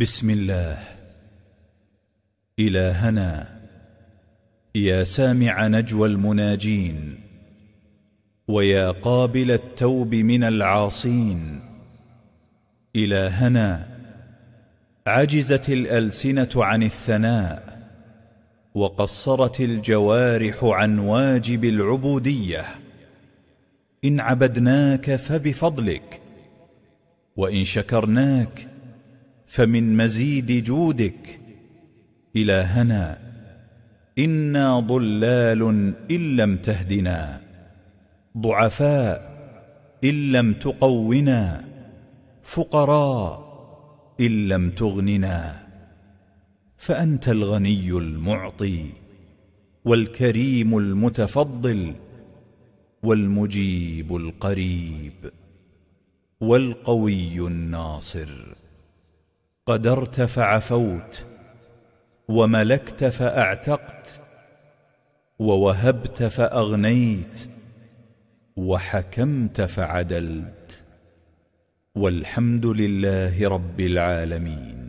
بسم الله إلهنا يا سامع نجوى المناجين ويا قابل التوب من العاصين إلهنا عجزت الألسنة عن الثناء وقصرت الجوارح عن واجب العبودية إن عبدناك فبفضلك وإن شكرناك فمن مزيد جودك الهنا انا ضلال ان لم تهدنا ضعفاء ان لم تقونا فقراء ان لم تغننا فانت الغني المعطي والكريم المتفضل والمجيب القريب والقوي الناصر قدرت فعفوت وملكت فاعتقت ووهبت فاغنيت وحكمت فعدلت والحمد لله رب العالمين